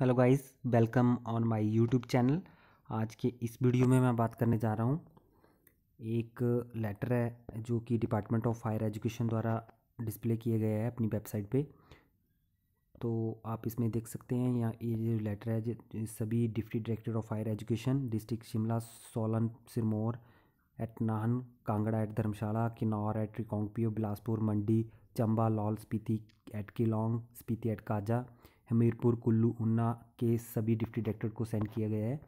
hello guys welcome on my YouTube channel आज के इस वीडियो में मैं बात करने जा रहा हूँ एक लेटर है जो कि डिपार्टमेंट ऑफ हायर एजुकेशन द्वारा डिस्प्ले किया गया है अपनी वेबसाइट पे तो आप इसमें देख सकते हैं यहाँ ये जो लेटर है सभी deputy director of higher education district Shimla Solan Sirmaur at Nahan Kangra at Dharamshala Kinnaur at Reckong Peo Bilaspur Mandi Chamba Lahaul Spiti at Keylong Spiti at Kaza Hamirpur Kullu Una के सभी डिप्टी डायरेक्टर को सेंड किया गया है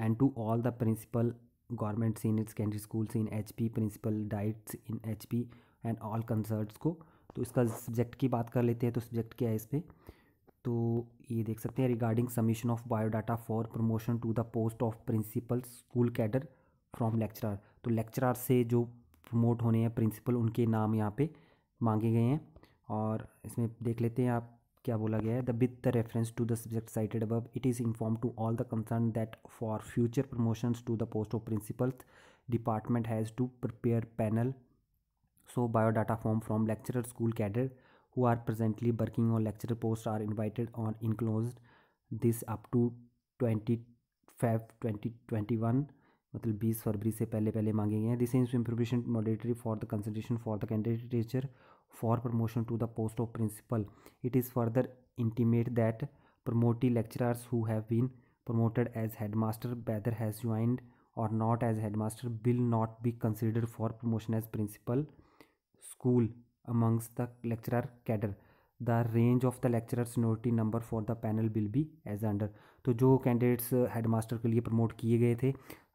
and to all the principal government in secondary schools in H P principal diets in H P and all concerned को तो इसका subject की बात कर लेते हैं तो सब्जेक्ट क्या है इस पर तो ये देख सकते हैं regarding submission of biodata for promotion to the post of principal school cadre from lecturer तो लेक्चरार से जो प्रमोट होने हैं प्रिंसिपल उनके नाम यहाँ पे मांगे गए हैं और इसमें देख लेते हैं आप क्या बोला गया है the with the reference to the subject cited above it is inform to all the concern that for future promotions to the post of principal department has to prepare panel so biodata form from lecturer school cadre who are presently working on lecturer post are invited on enclosed this up to 20 2021 मतलब बीस फरवरी से पहले पहले मांगे गए हैं this is information mandatory for the consultation for the candidate for promotion to the post of principal it is further intimate that promotee lecturers who have been promoted as head master whether has joined or not as head master will not be consider for promotion as principal school amongst the lecturer cadre the range of the lecturer seniority number for the panel will be as under तो जो candidates head master के लिए promote किए गए थे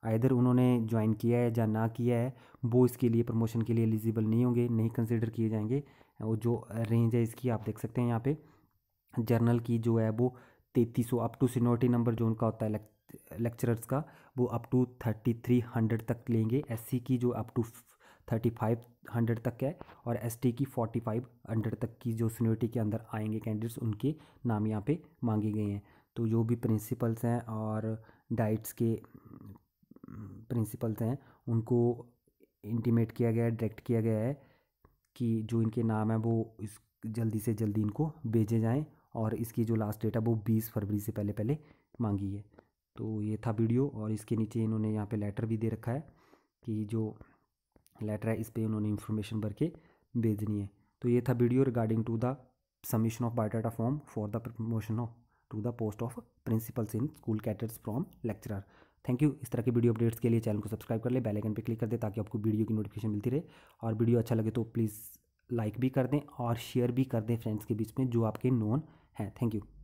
either उन्होंने join किया है या ना किया है वो इसके लिए प्रमोशन के लिए एलिजिबल नहीं होंगे नहीं कंसिडर किए जाएंगे और जो रेंज है इसकी आप देख सकते हैं यहाँ पे जर्नल की जो है वो तैतीस सौ अप टू सीनोरिटी नंबर जो उनका होता है लेक्चरर्स का वो up to thirty three hundred तक लेंगे एससी की जो up to thirty five hundred तक है और एसटी की फोर्टी फाइव हंड्रेड तक की जो सीनियोरिटी के अंदर आएंगे कैंडिडेट्स उनके नाम यहाँ पे मांगे गए हैं तो जो भी प्रिंसिपल्स हैं और डाइट्स के प्रिंसिपल्स हैं उनको इंटीमेट किया गया है डायरेक्ट किया गया है कि जो इनके नाम है वो इस जल्दी से जल्दी इनको भेजे जाएँ और इसकी जो लास्ट डेट है वो बीस फरवरी से पहले पहले मांगी है तो ये था वीडियो और इसके नीचे इन्होंने यहाँ पे लेटर भी दे रखा है कि जो लेटर है इस पर इन्होंने इन्फॉर्मेशन भर के भेजनी है तो ये था video regarding to the submission of biodata form for the promotion of to the post of principals in school cadres from lecturer thank you इस तरह की वीडियो अपडेट्स के लिए चैनल को सब्सक्राइब कर ले बेल आइकन पे क्लिक कर दे ताकि आपको वीडियो की नोटिफिकेशन मिलती रहे और वीडियो अच्छा लगे तो प्लीज़ लाइक भी कर दें और शेयर भी कर दें फ्रेंड्स के बीच में जो आपके नोन हैं थैंक यू